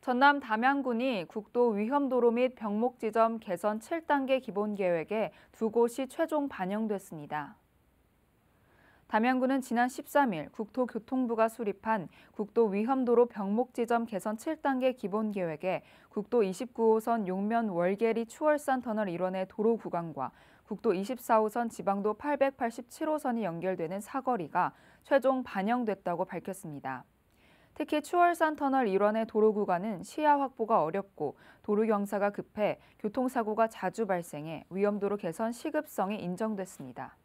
전남 담양군이 국도 위험도로 및 병목지점 개선 7단계 기본계획에 두 곳이 최종 반영됐습니다. 담양군은 지난 13일 국토교통부가 수립한 국도 위험도로 병목지점 개선 7단계 기본계획에 국도 29호선 용면 월계리 추월산 터널 일원의 도로 구간과 국도 24호선 지방도 887호선이 연결되는 사거리가 최종 반영됐다고 밝혔습니다. 특히 추월산 터널 일원의 도로 구간은 시야 확보가 어렵고 도로 경사가 급해 교통사고가 자주 발생해 위험도로 개선 시급성이 인정됐습니다.